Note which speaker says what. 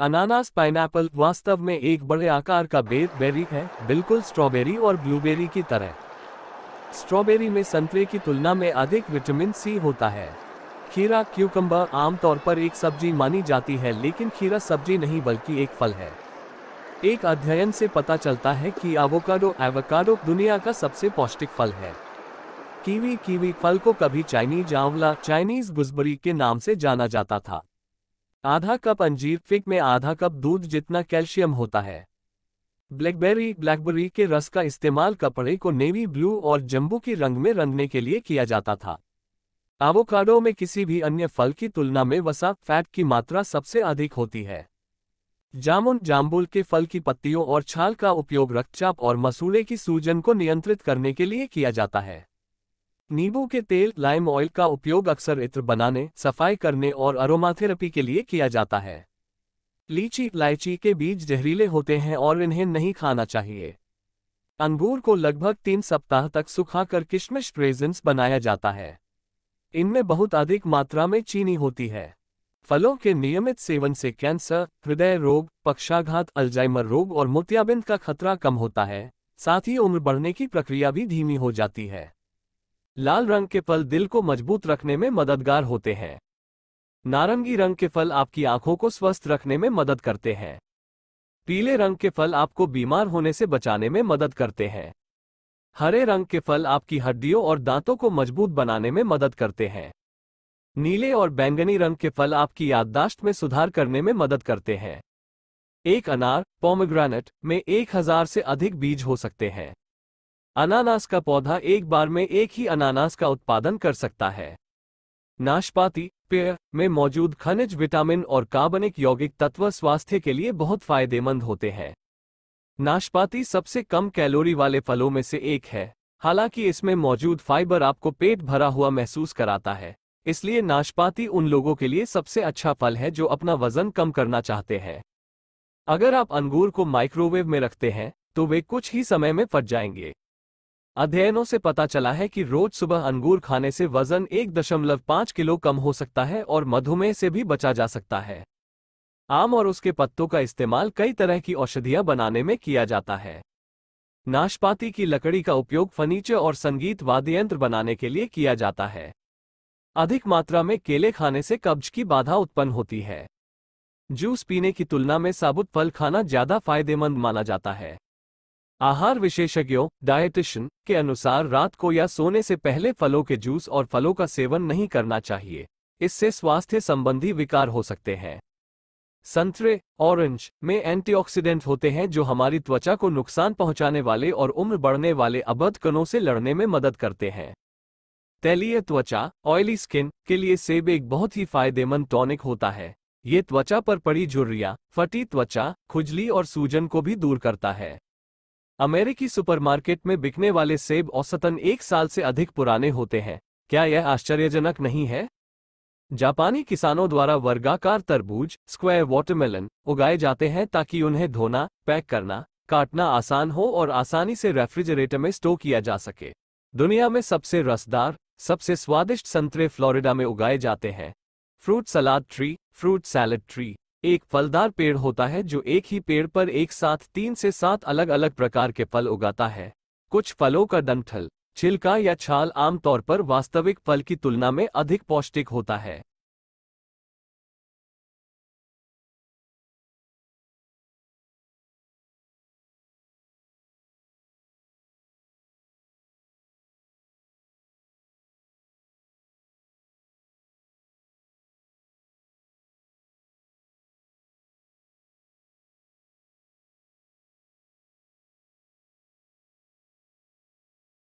Speaker 1: अनानास पाइनएप्पल वास्तव में एक बड़े आकार का बेर बेरी है बिल्कुल स्ट्रॉबेरी और ब्लूबेरी की तरह स्ट्रॉबेरी में संतरे की तुलना में अधिक विटामिन सी होता है खीरा क्यूकम्बर आमतौर पर एक सब्जी मानी जाती है लेकिन खीरा सब्जी नहीं बल्कि एक फल है एक अध्ययन से पता चलता है कि एवोकाडो एवोकाडो दुनिया का सबसे पौष्टिक फल है कीवी कीवी फल को कभी चाइनीज आंवला चाइनीज गुजबरी के नाम से जाना जाता था आधा कप अंजीर फिक में आधा कप दूध जितना कैल्शियम होता है ब्लैकबेरी ब्लैकबेरी के रस का इस्तेमाल कपड़े को नेवी ब्लू और जम्बू की रंग में रंगने के लिए किया जाता था आवोकाडो में किसी भी अन्य फल की तुलना में वसा फैट की मात्रा सबसे अधिक होती है जामुन जाम्बुल के फल की पत्तियों और छाल का उपयोग रक्तचाप और मसूड़े की सूजन को नियंत्रित करने के लिए किया जाता है नींबू के तेल लाइम ऑयल का उपयोग अक्सर इत्र बनाने सफाई करने और अरोमाथेरेपी के लिए किया जाता है लीची लाइची के बीज जहरीले होते हैं और इन्हें नहीं खाना चाहिए अंगूर को लगभग तीन सप्ताह तक सुखा कर किशमिश रेजेंस बनाया जाता है इनमें बहुत अधिक मात्रा में चीनी होती है फलों के नियमित सेवन से कैंसर हृदय रोग पक्षाघात अल्जाइमर रोग और मोतियाबिंद का खतरा कम होता है साथ ही उम्र बढ़ने की प्रक्रिया भी धीमी हो जाती है लाल रंग के फल दिल को मजबूत रखने में मददगार होते हैं नारंगी रंग के फल आपकी आंखों को स्वस्थ रखने में मदद करते हैं पीले रंग के फल आपको बीमार होने से बचाने में मदद करते हैं हरे रंग के फल आपकी हड्डियों और दांतों को मजबूत बनाने में मदद करते हैं नीले और बैंगनी रंग के फल आपकी याददाश्त में सुधार करने में मदद करते हैं एक अनार पोमग्रेनेट में एक हजार से अधिक बीज हो सकते हैं अनानास का पौधा एक बार में एक ही अनानास का उत्पादन कर सकता है नाशपाती पेय में मौजूद खनिज विटामिन और कार्बनिक यौगिक तत्व स्वास्थ्य के लिए बहुत फायदेमंद होते हैं नाशपाती सबसे कम कैलोरी वाले फलों में से एक है हालांकि इसमें मौजूद फाइबर आपको पेट भरा हुआ महसूस कराता है इसलिए नाशपाती उन लोगों के लिए सबसे अच्छा फल है जो अपना वजन कम करना चाहते हैं अगर आप अंगूर को माइक्रोवेव में रखते हैं तो वे कुछ ही समय में फट जाएंगे अध्ययनों से पता चला है कि रोज सुबह अंगूर खाने से वजन 1.5 किलो कम हो सकता है और मधुमेह से भी बचा जा सकता है आम और उसके पत्तों का इस्तेमाल कई तरह की औषधियां बनाने में किया जाता है नाशपाती की लकड़ी का उपयोग फर्नीचर और संगीत वाद्य यंत्र बनाने के लिए किया जाता है अधिक मात्रा में केले खाने से कब्ज की बाधा उत्पन्न होती है जूस पीने की तुलना में साबुत फल खाना ज्यादा फायदेमंद माना जाता है आहार विशेषज्ञों डायटिशियन के अनुसार रात को या सोने से पहले फलों के जूस और फलों का सेवन नहीं करना चाहिए इससे स्वास्थ्य संबंधी विकार हो सकते हैं संतरे ऑरेंज में एंटीऑक्सीडेंट होते हैं जो हमारी त्वचा को नुकसान पहुंचाने वाले और उम्र बढ़ने वाले अबध कणों से लड़ने में मदद करते हैं तैलीय त्वचा ऑयली स्किन के लिए सेब एक बहुत ही फायदेमंद टॉनिक होता है ये त्वचा पर पड़ी झुर्रियां, फटी त्वचा खुजली और सूजन को भी दूर करता है अमेरिकी सुपरमार्केट में बिकने वाले सेब औसतन एक साल से अधिक पुराने होते हैं क्या यह आश्चर्यजनक नहीं है जापानी किसानों द्वारा वर्गाकार तरबूज स्क्वायर वाटरमेलन उगाए जाते हैं ताकि उन्हें धोना पैक करना काटना आसान हो और आसानी से रेफ्रिजरेटर में स्टोर किया जा सके दुनिया में सबसे रसदार सबसे स्वादिष्ट संतरे फ्लोरिडा में उगाए जाते हैं fruit salad tree fruit salad tree एक फलदार पेड़ होता है जो एक ही पेड़ पर एक साथ तीन से सात अलग अलग प्रकार के फल उगाता है कुछ फलों का डंठल छिलका या छाल आमतौर पर वास्तविक फल की तुलना में अधिक पौष्टिक होता है